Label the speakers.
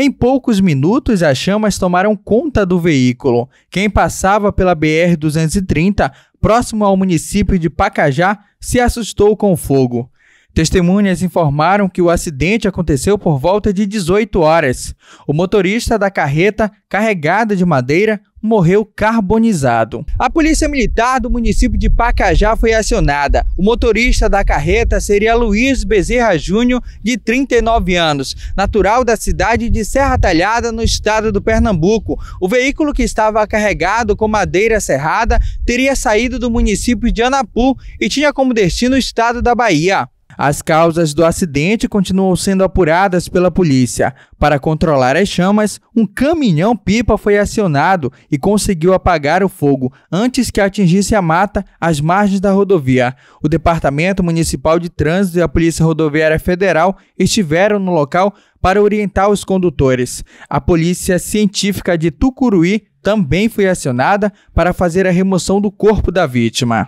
Speaker 1: Em poucos minutos, as chamas tomaram conta do veículo. Quem passava pela BR-230, próximo ao município de Pacajá, se assustou com o fogo. Testemunhas informaram que o acidente aconteceu por volta de 18 horas. O motorista da carreta carregada de madeira morreu carbonizado. A polícia militar do município de Pacajá foi acionada. O motorista da carreta seria Luiz Bezerra Júnior, de 39 anos, natural da cidade de Serra Talhada, no estado do Pernambuco. O veículo que estava carregado com madeira serrada teria saído do município de Anapu e tinha como destino o estado da Bahia. As causas do acidente continuam sendo apuradas pela polícia. Para controlar as chamas, um caminhão-pipa foi acionado e conseguiu apagar o fogo antes que atingisse a mata às margens da rodovia. O Departamento Municipal de Trânsito e a Polícia Rodoviária Federal estiveram no local para orientar os condutores. A Polícia Científica de Tucuruí também foi acionada para fazer a remoção do corpo da vítima.